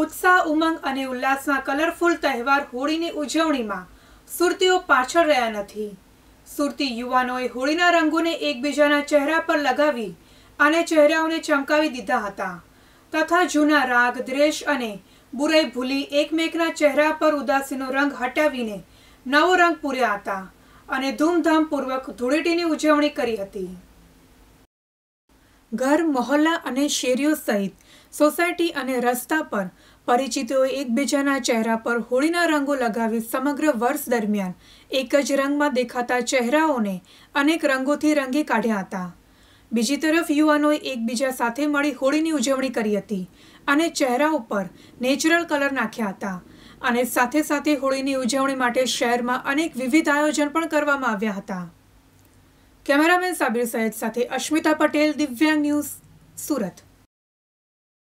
ઉત્સાહ ઉમંગ અને ઉલ્લાસમાં કલરફુલ તહેવાર હોળીની ઉજવણીમાં સુરતીઓ પાછળ રહ્યા નથી સુરતી યુવાનોએ હોળીના રંગોને એકબીજાના ચહેરા પર લગાવી અને ચહેરાઓને ચમકાવી દીધા હતા તથા જૂના રાગ દ્વેષ અને બુરાઈ ભૂલી એકમેકના ચહેરા પર ઉદાસીનો રંગ હટાવીને નવો રંગ પૂર્યા હતા અને ધૂમધામપૂર્વક ધૂળેટીની ઉજવણી કરી હતી ઘર મહોલ્લા અને શેરીઓ સહિત સોસાયટી અને રસ્તા પર પરિચિતોએ એકબીજાના ચહેરા પર હોળીના રંગો લગાવી સમગ્ર વર્ષ દરમિયાન એક જ રંગમાં દેખાતા ચહેરાઓને અનેક રંગોથી રંગી કાઢ્યા હતા બીજી તરફ યુવાનોએ એકબીજા સાથે મળી હોળીની ઉજવણી કરી હતી અને ચહેરા ઉપર નેચરલ કલર નાખ્યા હતા અને સાથે સાથે હોળીની ઉજવણી માટે શહેરમાં અનેક વિવિધ આયોજન પણ કરવામાં આવ્યા હતા કેમેરામેન સાબિર સૈયદ સાથે અશ્મિતા પટેલ દિવ્યાંગ ન્યૂઝ સુરત